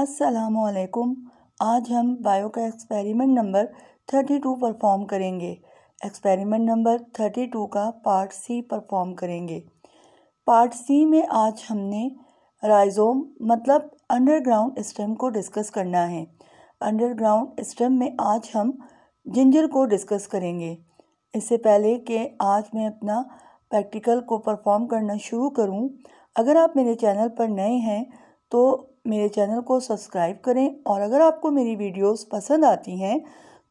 असलकुम आज हम बायो का एक्सपेरिमेंट नंबर 32 परफॉर्म करेंगे एक्सपेरिमेंट नंबर 32 का पार्ट सी परफॉर्म करेंगे पार्ट सी में आज हमने राइजोम मतलब अंडरग्राउंड स्टेम को डिस्कस करना है अंडरग्राउंड स्टेम में आज हम जिंजर को डिस्कस करेंगे इससे पहले कि आज मैं अपना प्रैक्टिकल को परफॉर्म करना शुरू करूं, अगर आप मेरे चैनल पर नए हैं तो मेरे चैनल को सब्सक्राइब करें और अगर आपको मेरी वीडियोस पसंद आती हैं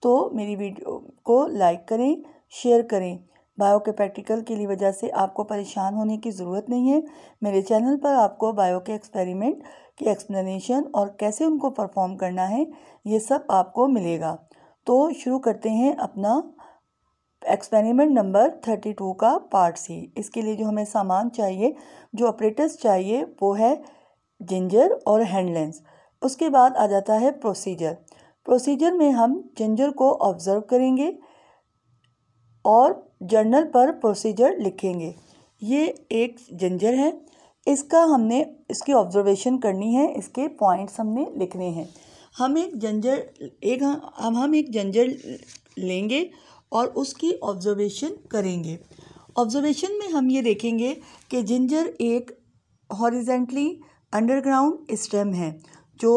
तो मेरी वीडियो को लाइक करें शेयर करें बायो के प्रैक्टिकल के लिए वजह से आपको परेशान होने की ज़रूरत नहीं है मेरे चैनल पर आपको बायो के एक्सपेरिमेंट की एक्सप्लेनेशन और कैसे उनको परफॉर्म करना है ये सब आपको मिलेगा तो शुरू करते हैं अपना एक्सपेरिमेंट नंबर थर्टी टू का पार्ट सी इसके लिए जो हमें सामान चाहिए जो ऑपरेटर्स चाहिए वो है जिंजर और हैंडलेंस उसके बाद आ जाता है प्रोसीजर प्रोसीजर में हम जिंजर को ऑब्ज़र्व करेंगे और जर्नल पर प्रोसीजर लिखेंगे ये एक जिंजर है इसका हमने इसकी ऑब्जर्वेशन करनी है इसके पॉइंट्स हमने लिखने हैं हम एक जंजर एक हम हम एक जंजर लेंगे और उसकी ऑब्जर्वेशन करेंगे ऑब्जर्वेशन में हम ये देखेंगे कि जिंजर एक हॉरिजेंटली अंडरग्राउंड स्टेम है जो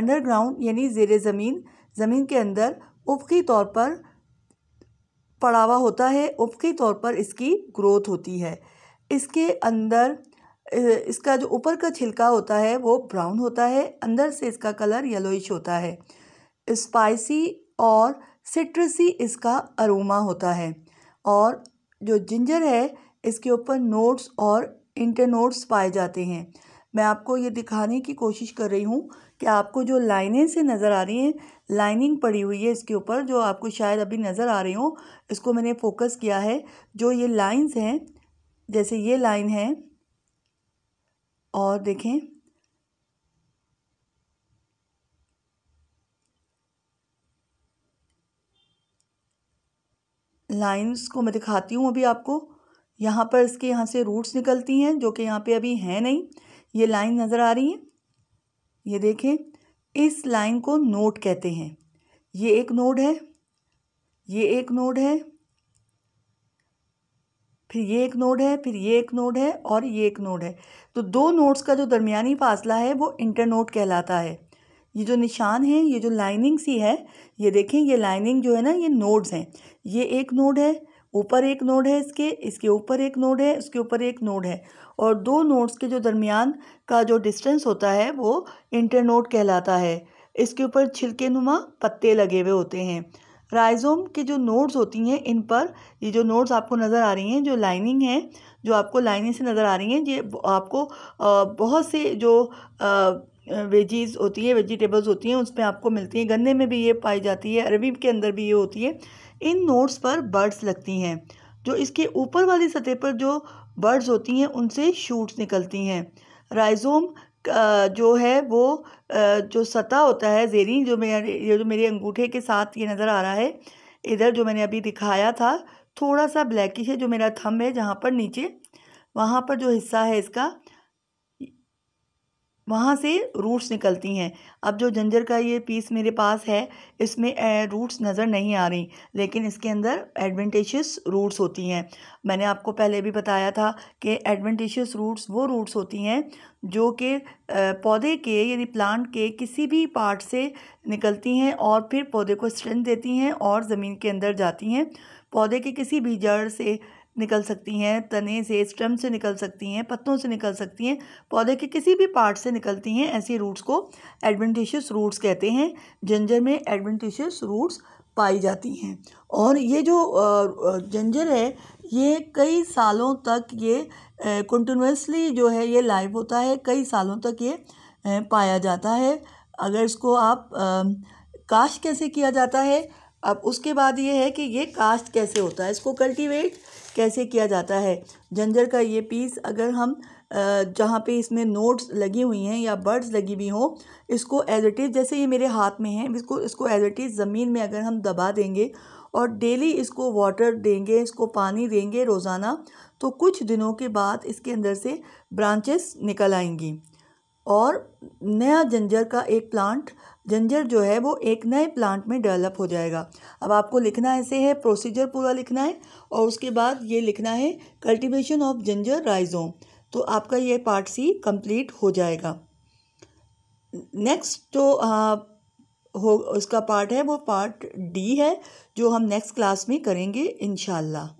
अंडरग्राउंड यानी जेर ज़मीन ज़मीन के अंदर उपकी तौर पर पड़ावा होता है उपकी तौर पर इसकी ग्रोथ होती है इसके अंदर इसका जो ऊपर का छिलका होता है वो ब्राउन होता है अंदर से इसका कलर येलोइश होता है स्पाइसी और सिट्रसी इसका अरोमा होता है और जो जिंजर है इसके ऊपर नोट्स और इंटरनोट्स पाए जाते हैं मैं आपको ये दिखाने की कोशिश कर रही हूँ कि आपको जो लाइनें से नज़र आ रही हैं लाइनिंग पड़ी हुई है इसके ऊपर जो आपको शायद अभी नज़र आ रही हो इसको मैंने फोकस किया है जो ये लाइंस हैं जैसे ये लाइन है और देखें लाइंस को मैं दिखाती हूँ अभी आपको यहाँ पर इसके यहाँ से रूट्स निकलती हैं जो कि यहाँ पे अभी हैं नहीं ये लाइन नज़र आ रही है ये देखें इस लाइन को नोड कहते हैं ये एक नोड है ये एक नोड है फिर ये एक नोड है फिर ये एक नोड है और ये एक नोड है तो दो नोड्स का जो दरमियानी फासला है वो इंटरनोड कहलाता है ये जो निशान है ये जो लाइनिंग सी है ये देखें ये लाइनिंग जो है ना ये नोड्स हैं ये एक नोड है ऊपर एक नोड है इसके इसके ऊपर एक नोड है उसके ऊपर एक नोड है और दो नोड्स के जो दरमियान का जो डिस्टेंस होता है वो इंटरनोड कहलाता है इसके ऊपर छिलके नुमा पत्ते लगे हुए होते हैं राइजोम के जो नोड्स होती हैं इन पर ये जो नोड्स आपको नज़र आ रही हैं जो लाइनिंग है जो आपको लाइनिंग से नज़र आ रही हैं ये आपको बहुत से जो वेजीज होती है वेजिटेबल्स होती हैं उसमें आपको मिलती हैं गन्ने में भी ये पाई जाती है अरबी के अंदर भी ये होती है इन नोट्स पर बर्ड्स लगती हैं जो इसके ऊपर वाली सतह पर जो बर्ड्स होती हैं उनसे शूट्स निकलती हैं राइजोम जो है वो जो सतह होता है जेरी जो मेरे ये जो मेरे अंगूठे के साथ ये नज़र आ रहा है इधर जो मैंने अभी दिखाया था थोड़ा सा ब्लैकिश है जो मेरा थम है जहाँ पर नीचे वहाँ पर जो हिस्सा है इसका वहाँ से रूट्स निकलती हैं अब जो जंजर का ये पीस मेरे पास है इसमें रूट्स नज़र नहीं आ रही लेकिन इसके अंदर एडवेंटेशियस रूट्स होती हैं मैंने आपको पहले भी बताया था कि एडवेंटेशियस रूट्स वो रूट्स होती हैं जो कि पौधे के यानी प्लांट के किसी भी पार्ट से निकलती हैं और फिर पौधे को स्ट्रेंथ देती हैं और ज़मीन के अंदर जाती हैं पौधे के किसी भी जड़ से निकल सकती हैं तने से स्टम से निकल सकती हैं पत्तों से निकल सकती हैं पौधे के किसी भी पार्ट से निकलती हैं ऐसी रूट्स को एडवेंटिशियस रूट्स कहते हैं जंजर में एडवेंटिशियस रूट्स पाई जाती हैं और ये जो जंजर है ये कई सालों तक ये कंटिन्यूसली जो है ये लाइव होता है कई सालों तक ये पाया जाता है अगर इसको आप काश कैसे किया जाता है अब उसके बाद ये है कि ये कास्ट कैसे होता है इसको कल्टीवेट कैसे किया जाता है जंजर का ये पीस अगर हम जहाँ पे इसमें नोट्स लगी हुई हैं या बर्ड्स लगी हुई हों इसको एज इट इज़ जैसे ये मेरे हाथ में है इसको इसको एज इट इज़ ज़मीन में अगर हम दबा देंगे और डेली इसको वाटर देंगे इसको पानी देंगे रोज़ाना तो कुछ दिनों के बाद इसके अंदर से ब्रांचेस निकल आएंगी और नया जंजर का एक प्लांट जंजर जो है वो एक नए प्लांट में डेवलप हो जाएगा अब आपको लिखना ऐसे है प्रोसीजर पूरा लिखना है और उसके बाद ये लिखना है कल्टीवेशन ऑफ जंजर राइजोम तो आपका ये पार्ट सी कंप्लीट हो जाएगा नेक्स्ट जो हाँ, हो उसका पार्ट है वो पार्ट डी है जो हम नेक्स्ट क्लास में करेंगे इन